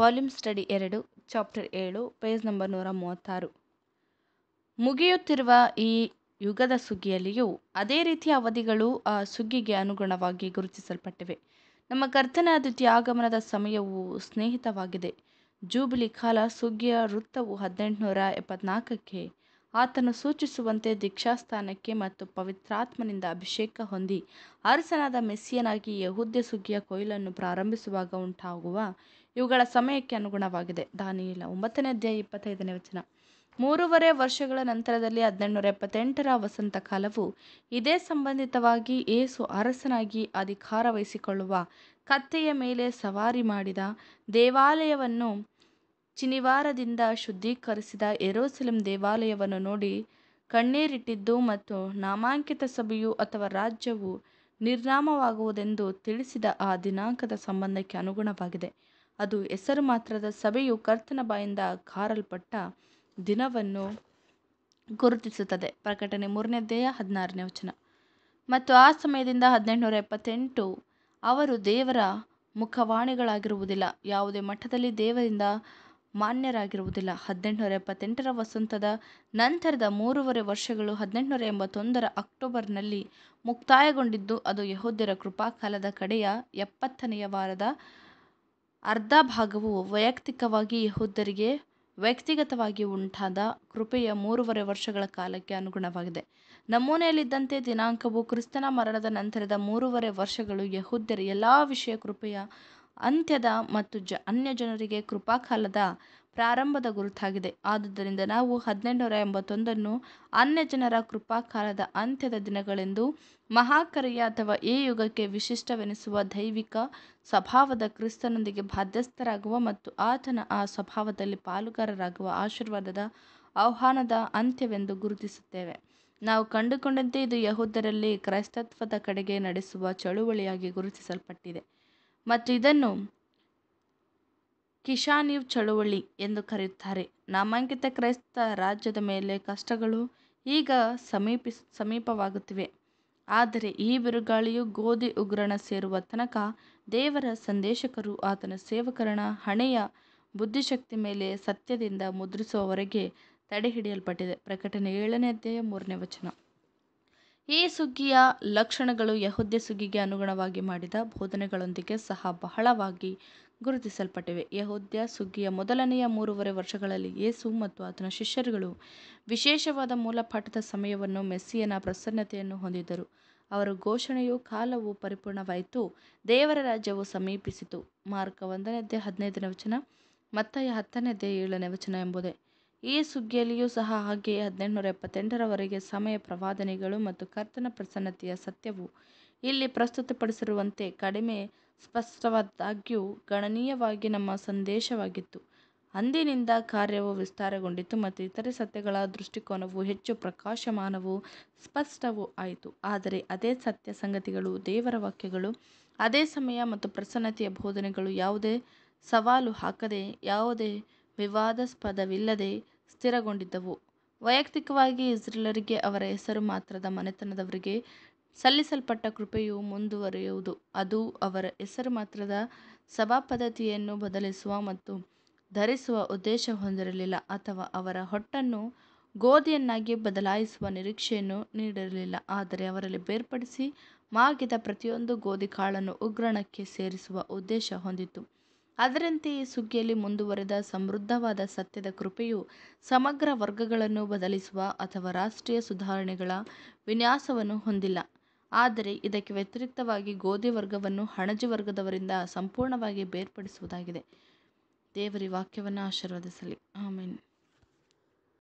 Volume study ಎರಡು chapter ಏಳು page number ನೂರ ಮೂವತ್ತಾರು ಮುಗಿಯುತ್ತಿರುವ ಈ ಯುಗದ ಸುಗ್ಗಿಯಲ್ಲಿಯೂ ಅದೇ ರೀತಿಯ ಅವಧಿಗಳು ಆ ಸುಗ್ಗಿಗೆ ಅನುಗುಣವಾಗಿ ಗುರುತಿಸಲ್ಪಟ್ಟಿವೆ ನಮ್ಮ ಕರ್ತನಾದ ಆಗಮನದ ಸಮಯವು ಸ್ನೇಹಿತವಾಗಿದೆ ಜೂಬಿಲಿ ಕಾಲ ಸುಗ್ಗಿಯ ವೃತ್ತವು ಹದಿನೆಂಟುನೂರ ಎಪ್ಪತ್ನಾಲ್ಕಕ್ಕೆ ಆತನು ಸೂಚಿಸುವಂತೆ ದೀಕ್ಷಾಸ್ಥಾನಕ್ಕೆ ಮತ್ತು ಪವಿತ್ರಾತ್ಮನಿಂದ ಅಭಿಷೇಕ ಹೊಂದಿ ಅರಸನಾದ ಮೆಸ್ಸಿಯನಾಗಿ ಯಹುದ್ಯ ಸುಗ್ಗಿಯ ಕೊಯ್ಲನ್ನು ಪ್ರಾರಂಭಿಸುವಾಗ ಉಂಟಾಗುವ ಇವುಗಳ ಸಮಯಕ್ಕೆ ಅನುಗುಣವಾಗಿದೆ ದಾನಿಯಿಲ್ಲ ಒಂಬತ್ತನೇ ಅಧ್ಯಾಯ ಇಪ್ಪತ್ತೈದನೇ ವಚನ ಮೂರುವರೆ ವರ್ಷಗಳ ನಂತರದಲ್ಲಿ ಹದಿನೆಂಟುನೂರ ಎಪ್ಪತ್ತೆಂಟರ ವಸಂತ ಕಾಲವು ಇದೇ ಸಂಬಂಧಿತವಾಗಿ ಏಸು ಅರಸನಾಗಿ ಅಧಿಕಾರ ವಹಿಸಿಕೊಳ್ಳುವ ಕತ್ತೆಯ ಮೇಲೆ ಸವಾರಿ ಮಾಡಿದ ದೇವಾಲಯವನ್ನು ಚಿನಿವಾರದಿಂದ ಶುದ್ಧೀಕರಿಸಿದ ಎರೋಸೆಲಂ ದೇವಾಲಯವನ್ನು ನೋಡಿ ಕಣ್ಣೀರಿಟ್ಟಿದ್ದು ಮತ್ತು ನಾಮಾಂಕಿತ ಸಭೆಯು ಅಥವಾ ರಾಜ್ಯವು ನಿರ್ನಾಮವಾಗುವುದೆಂದು ತಿಳಿಸಿದ ಆ ದಿನಾಂಕದ ಸಂಬಂಧಕ್ಕೆ ಅನುಗುಣವಾಗಿದೆ ಅದು ಹೆಸರು ಮಾತ್ರದ ಸಭೆಯು ಕರ್ತನ ಬಾಯಿಂದ ಕಾರಲ್ಪಟ್ಟ ದಿನವನ್ನು ಗುರುತಿಸುತ್ತದೆ ಪ್ರಕಟಣೆ ಮೂರನೇ ದೇಹ ಹದಿನಾರನೇ ವಚನ ಮತ್ತು ಆ ಸಮಯದಿಂದ ಹದಿನೆಂಟುನೂರ ಎಪ್ಪತ್ತೆಂಟು ಅವರು ದೇವರ ಮುಖವಾಣಿಗಳಾಗಿರುವುದಿಲ್ಲ ಯಾವುದೇ ಮಠದಲ್ಲಿ ದೇವರಿಂದ ಮಾನ್ಯರಾಗಿರುವುದಿಲ್ಲ ಹದಿನೆಂಟುನೂರ ಎಪ್ಪತ್ತೆಂಟರ ವಸಂತದ ನಂತರದ ಮೂರುವರೆ ವರ್ಷಗಳು ಹದಿನೆಂಟುನೂರ ಎಂಬತ್ತೊಂದರ ಅಕ್ಟೋಬರ್ನಲ್ಲಿ ಮುಕ್ತಾಯಗೊಂಡಿದ್ದು ಅದು ಯಹೋದ್ಯರ ಕೃಪಾಕಾಲದ ಕಡೆಯ ಎಪ್ಪತ್ತನೆಯ ವಾರದ ಅರ್ಧ ಭಾಗವು ವೈಯಕ್ತಿಕವಾಗಿ ಯೆಹೂದ್ಯರಿಗೆ ವ್ಯಕ್ತಿಗತವಾಗಿ ಉಂಟಾದ ಕೃಪೆಯ ಮೂರುವರೆ ವರ್ಷಗಳ ಕಾಲಕ್ಕೆ ಅನುಗುಣವಾಗಿದೆ. ನಮೂನೆಯಲ್ಲಿದ್ದಂತೆ ದಿನಾಂಕವು ಕ್ರಿಸ್ತನ ಮರಣದ ನಂತರದ ಮೂರುವರೆ ವರ್ಷಗಳು ಯೆಹೂದ್ಯರ ಎಲ್ಲಾ ವಿಷಯ ಕೃಪೆಯ ಅಂತ್ಯದ ಮತ್ತು ಜ ಅನ್ಯ ಜನರಿಗೆ ಕೃಪಾಕಾಲದ ಪ್ರಾರಂಭದ ಗುರುತಾಗಿದೆ ಆದುದರಿಂದ ನಾವು ಹದಿನೆಂಟುನೂರ ಎಂಬತ್ತೊಂದನ್ನು ಅನ್ಯ ಜನರ ಕೃಪಾಕಾಲದ ಅಂತ್ಯದ ದಿನಗಳೆಂದು ಮಹಾಕರಿಯ ಅಥವಾ ಈ ಯುಗಕ್ಕೆ ವಿಶಿಷ್ಟವೆನಿಸುವ ದೈವಿಕ ಸ್ವಭಾವದ ಕ್ರಿಸ್ತನೊಂದಿಗೆ ಬಾಧ್ಯಸ್ಥರಾಗುವ ಮತ್ತು ಆತನ ಆ ಸ್ವಭಾವದಲ್ಲಿ ಪಾಲುಗಾರರಾಗುವ ಆಶೀರ್ವಾದದ ಆಹ್ವಾನದ ಅಂತ್ಯವೆಂದು ಗುರುತಿಸುತ್ತೇವೆ ನಾವು ಕಂಡುಕೊಂಡಂತೆ ಇದು ಯಹೂದರಲ್ಲಿ ಕ್ರೈಸ್ತತ್ವದ ಕಡೆಗೆ ನಡೆಸುವ ಚಳುವಳಿಯಾಗಿ ಗುರುತಿಸಲ್ಪಟ್ಟಿದೆ ಮತ್ತು ಇದನ್ನು ಕಿಶಾನಿವ್ ಚಳುವಳಿ ಎಂದು ಕರೆಯುತ್ತಾರೆ ನಾಮಾಂಕಿತ ಕ್ರೈಸ್ತ ರಾಜ್ಯದ ಮೇಲೆ ಕಷ್ಟಗಳು ಈಗ ಸಮೀಪಿಸ್ ಸಮೀಪವಾಗುತ್ತಿವೆ ಆದರೆ ಈ ಬಿರುಗಾಳಿಯು ಗೋಧಿ ಉಗ್ರಣ ಸೇರುವ ತನಕ ದೇವರ ಸಂದೇಶಕರು ಆತನ ಸೇವಕರಣ ಹಣೆಯ ಬುದ್ಧಿಶಕ್ತಿ ಮೇಲೆ ಸತ್ಯದಿಂದ ಮುದ್ರಿಸುವವರೆಗೆ ತಡೆಹಿಡಿಯಲ್ಪಟ್ಟಿದೆ ಪ್ರಕಟಣೆ ಏಳನೇ ಅಧ್ಯಾಯ ಮೂರನೇ ವಚನ ಈ ಸುಗ್ಗಿಯ ಲಕ್ಷಣಗಳು ಯಹೂದ್ಯ ಸುಗ್ಗಿಗೆ ಅನುಗುಣವಾಗಿ ಮಾಡಿದ ಬೋಧನೆಗಳೊಂದಿಗೆ ಸಹ ಬಹಳವಾಗಿ ಗುರುತಿಸಲ್ಪಟ್ಟಿವೆ ಯಹೂದ್ಯ ಸುಗ್ಗಿಯ ಮೊದಲನೆಯ ಮೂರುವರೆ ವರ್ಷಗಳಲ್ಲಿ ಯೇಸು ಮತ್ತು ಆತನ ಶಿಷ್ಯರುಗಳು ವಿಶೇಷವಾದ ಮೂಲಪಾಠದ ಸಮಯವನ್ನು ಮೆಸ್ಸಿಯನ ಪ್ರಸನ್ನತೆಯನ್ನು ಹೊಂದಿದ್ದರು ಅವರ ಘೋಷಣೆಯು ಕಾಲವು ಪರಿಪೂರ್ಣವಾಯಿತು ದೇವರ ರಾಜ್ಯವು ಸಮೀಪಿಸಿತು ಮಾರ್ಕ ಒಂದನೇದ್ದೇ ಹದಿನೈದನೇ ವಚನ ಮತ್ತಯ ಹತ್ತನೇದ್ದೇ ಏಳನೇ ವಚನ ಎಂಬುದೇ ಈ ಸುಗ್ಗಿಯಲ್ಲಿಯೂ ಸಹ ಹಾಗೆಯೇ ಹದಿನೆಂಟುನೂರ ಎಪ್ಪತ್ತೆಂಟರವರೆಗೆ ಸಮಯ ಪ್ರವಾದನೆಗಳು ಮತ್ತು ಕರ್ತನ ಪ್ರಸನ್ನತೆಯ ಸತ್ಯವು ಇಲ್ಲಿ ಪ್ರಸ್ತುತಪಡಿಸಿರುವಂತೆ ಕಡಿಮೆ ಸ್ಪಷ್ಟವಾದಾಗ್ಯೂ ಗಣನೀಯವಾಗಿ ನಮ್ಮ ಸಂದೇಶವಾಗಿತ್ತು. ಅಂದಿನಿಂದ ಕಾರ್ಯವು ವಿಸ್ತಾರಗೊಂಡಿತು ಮತ್ತು ಇತರೆ ಸತ್ಯಗಳ ದೃಷ್ಟಿಕೋನವು ಹೆಚ್ಚು ಪ್ರಕಾಶಮಾನವೂ ಸ್ಪಷ್ಟವೂ ಆಯಿತು. ಆದರೆ ಅದೇ ಸತ್ಯ ಸಂಗತಿಗಳು, ದೇವರ ವಾಕ್ಯಗಳು, ಅದೇ ಸಮಯ ಮತ್ತು ಪ್ರಸನ್ನತೆಯ ಬೋಧನೆಗಳು ಯಾವುದೇ ಸವಾಲು ಹಾಕದೆ, ಯಾವುದೇ ವಿವಾದಾಸ್ಪದವಿಲ್ಲದೆ ಸ್ಥಿರಗೊಂಡಿದ್ದವು. ವೈಯಕ್ತಿಕವಾಗಿ ಇಸ್ರೇಲರಿಗೆ ಅವರ ಹೆಸರು ಮಾತ್ರದ ಮನೆತನದವರಿಗೆ ಸಲ್ಲಿಸಲ್ಪಟ್ಟ ಕೃಪೆಯು ಮುಂದುವರಿಯುವುದು, ಅದು ಅವರ ಹೆಸರು ಮಾತ್ರದ ಸಭಾಪದ್ಧತಿಯನ್ನು ಬದಲಿಸುವ ಮತ್ತು ಧರಿಸುವ ಉದ್ದೇಶ ಹೊಂದಿರಲಿಲ್ಲ ಅಥವಾ ಅವರ ಹೊಟ್ಟನ್ನು ಗೋಧಿಯನ್ನಾಗಿ ಬದಲಾಯಿಸುವ ನಿರೀಕ್ಷೆಯನ್ನು ನೀಡಿರಲಿಲ್ಲ, ಆದರೆ ಅವರಲ್ಲಿ ಬೇರ್ಪಡಿಸಿ ಮಾಗಿದ ಪ್ರತಿಯೊಂದು ಗೋಧಿ ಕಾಳನ್ನು ಉಗ್ರಣಕ್ಕೆ ಸೇರಿಸುವ ಉದ್ದೇಶ ಹೊಂದಿತ್ತು. ಅದರಂತೆಯೇ ಸುಗ್ಗಿಯಲ್ಲಿ ಮುಂದುವರೆದ ಸಮೃದ್ಧವಾದ ಸತ್ಯದ ಕೃಪೆಯು ಸಮಗ್ರ ವರ್ಗಗಳನ್ನು ಬದಲಿಸುವ ಅಥವಾ ರಾಷ್ಟ್ರೀಯ ಸುಧಾರಣೆಗಳ ವಿನ್ಯಾಸವನ್ನು ಹೊಂದಿಲ್ಲ ಆದರೆ ಇದಕ್ಕೆ ವ್ಯತಿರಿಕ್ತವಾಗಿ ಗೋಧಿ ವರ್ಗವನ್ನು ಹಣಜಿ ವರ್ಗದವರಿಂದ ಸಂಪೂರ್ಣವಾಗಿ ಬೇರ್ಪಡಿಸುವುದಾಗಿದೆ ದೇವರಿ ವಾಕ್ಯವನ್ನು ಆಶೀರ್ವದಿಸಲಿ ಆಮೇನ್